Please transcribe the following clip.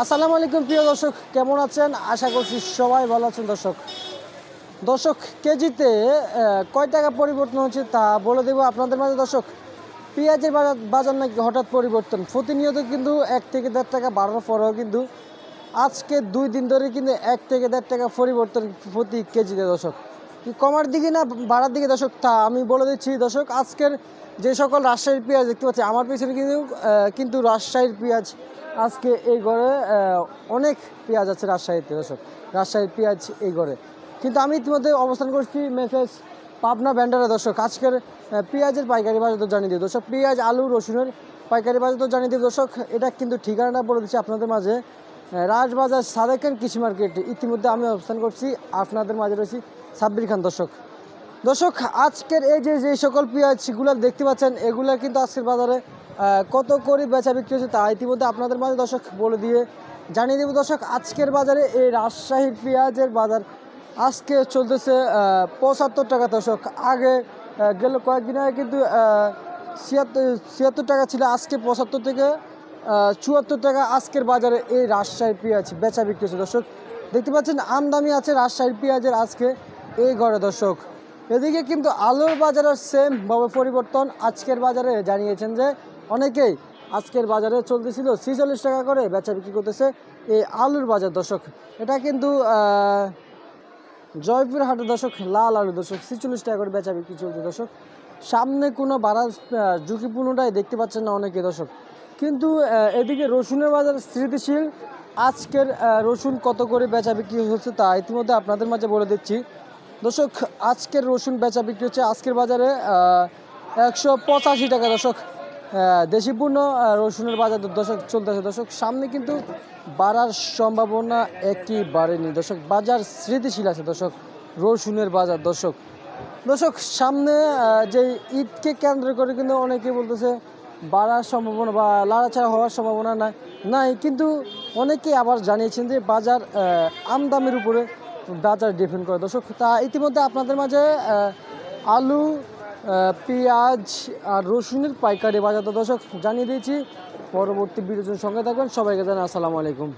আসসালামু আলাইকুম প্রিয় দর্শক কেমন আছেন আশা করছি সবাই ভালো আছেন দর্শক দর্শক কেজিতে কয় টাকা পরিবর্তন হচ্ছে তা বলে দেব আপনাদের মাঝে দর্শক পেঁয়াজের বাজার বাজার নাকি হঠাৎ পরিবর্তন প্রতিনিয়ত কিন্তু এক থেকে দেড় টাকা বাড়ানোর পরেও কিন্তু আজকে দুই দিন ধরে কিন্তু এক থেকে দেড় টাকা পরিবর্তন প্রতি কেজিতে দর্শক কমার দিকে না বাড়ার দিকে দর্শক তা আমি বলে দিচ্ছি দর্শক আজকের যে সকল রাজশাহীর পেঁয়াজ দেখতে পাচ্ছি আমার পিছনে কিন্তু কিন্তু রাজশাহীর পেঁয়াজ আজকে এই গড়ে অনেক পেঁয়াজ আছে রাজশাহীতে দর্শক রাজশাহীর পেঁয়াজ এই গড়ে কিন্তু আমি ইতিমধ্যে অবস্থান করছি মেসেজ পাবনা ব্যান্ডারে দর্শক আজকের পেঁয়াজের পাইকারি বাজার তো জানিয়ে দিই দর্শক পেঁয়াজ আলু রসুনের পাইকারি বাজার তো জানিয়ে দিই দর্শক এটা কিন্তু ঠিকানাটা বলে দিচ্ছি আপনাদের মাঝে রাজবাজার সাদেকেন কৃষি মার্কেট ইতিমধ্যে আমি অবস্থান করছি আপনাদের মাঝে রয়েছি সাব্বির খান দর্শক দর্শক আজকের এই যে যে সকল পেঁয়াজগুলো দেখতে পাচ্ছেন এগুলো কিন্তু আজকের বাজারে কত করে বেচা বিক্রি হচ্ছে তা ইতিমধ্যে আপনাদের মাঝে দর্শক বলে দিয়ে জানিয়ে দেব দর্শক আজকের বাজারে এই রাজশাহীর পেঁয়াজের বাজার আজকে চলতেছে পঁচাত্তর টাকা দর্শক আগে গেল কয়েকদিন আগে কিন্তু ছিয়াত্তর ছিয়াত্তর টাকা ছিল আজকে পঁচাত্তর থেকে চুয়াত্তর টাকা আজকের বাজারে এই রাজশাহীর পেঁয়াজ বেচা বিক্রি হচ্ছে দর্শক দেখতে পাচ্ছেন আমদামি আছে রাজশাহীর পেঁয়াজের আজকে এই ঘরে দর্শক এদিকে কিন্তু আলুর বাজারের সেম ভাবে পরিবর্তন আজকের বাজারে জানিয়েছেন যে অনেকেই আজকের বাজারে চলতেছিল ছিচল্লিশ টাকা করে বেচা বিক্রি করতেছে এই আলুর বাজার দর্শক এটা কিন্তু জয়পুর হাটের দর্শক লাল আলু দর্শক ছিচল্লিশ টাকা করে বেচা বিক্রি চলছে দর্শক সামনে কোনো বাড়ার ঝুঁকিপূর্ণটাই দেখতে পাচ্ছেন না অনেকে দর্শক কিন্তু এদিকে রসুনের বাজার স্মৃতিশীল আজকের রসুন কত করে বেচা বিক্রি হচ্ছে তা ইতিমধ্যে আপনাদের মাঝে বলে দিচ্ছি দর্শক আজকের রসুন বেচা বিক্রি হচ্ছে আজকের বাজারে একশো পঁচাশি টাকা দর্শক দেশিপূর্ণ রসুনের বাজার দর্শক চলতেছে দর্শক সামনে কিন্তু বাড়ার সম্ভাবনা একই বাড়েনি দর্শক বাজার স্মৃতিশীল আছে দর্শক রসুনের বাজার দর্শক দর্শক সামনে যে ঈদকে কেন্দ্র করে কিন্তু অনেকে বলতেছে বাড়ার সম্ভাবনা বা লাড়াছাড়া হওয়ার সম্ভাবনা নাই নাই কিন্তু অনেকে আবার জানিয়েছেন যে বাজার আমদামের উপরে বাজার ডিফেন্ড করে দর্শক তা ইতিমধ্যে আপনাদের মাঝে আলু পেঁয়াজ আর রসুনের পাইকারি বাজার দর্শক জানিয়ে দিয়েছি পরবর্তী বিরোচন সঙ্গে থাকবেন সবাইকে জানান আসসালামু আলাইকুম